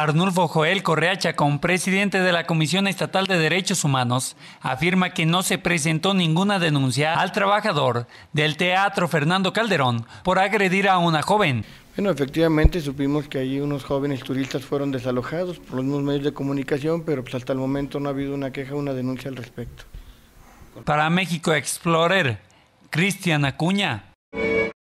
Arnulfo Joel Correa Chacón, presidente de la Comisión Estatal de Derechos Humanos, afirma que no se presentó ninguna denuncia al trabajador del Teatro Fernando Calderón por agredir a una joven. Bueno, efectivamente supimos que allí unos jóvenes turistas fueron desalojados por los mismos medios de comunicación, pero pues hasta el momento no ha habido una queja, una denuncia al respecto. Para México Explorer, Cristian Acuña.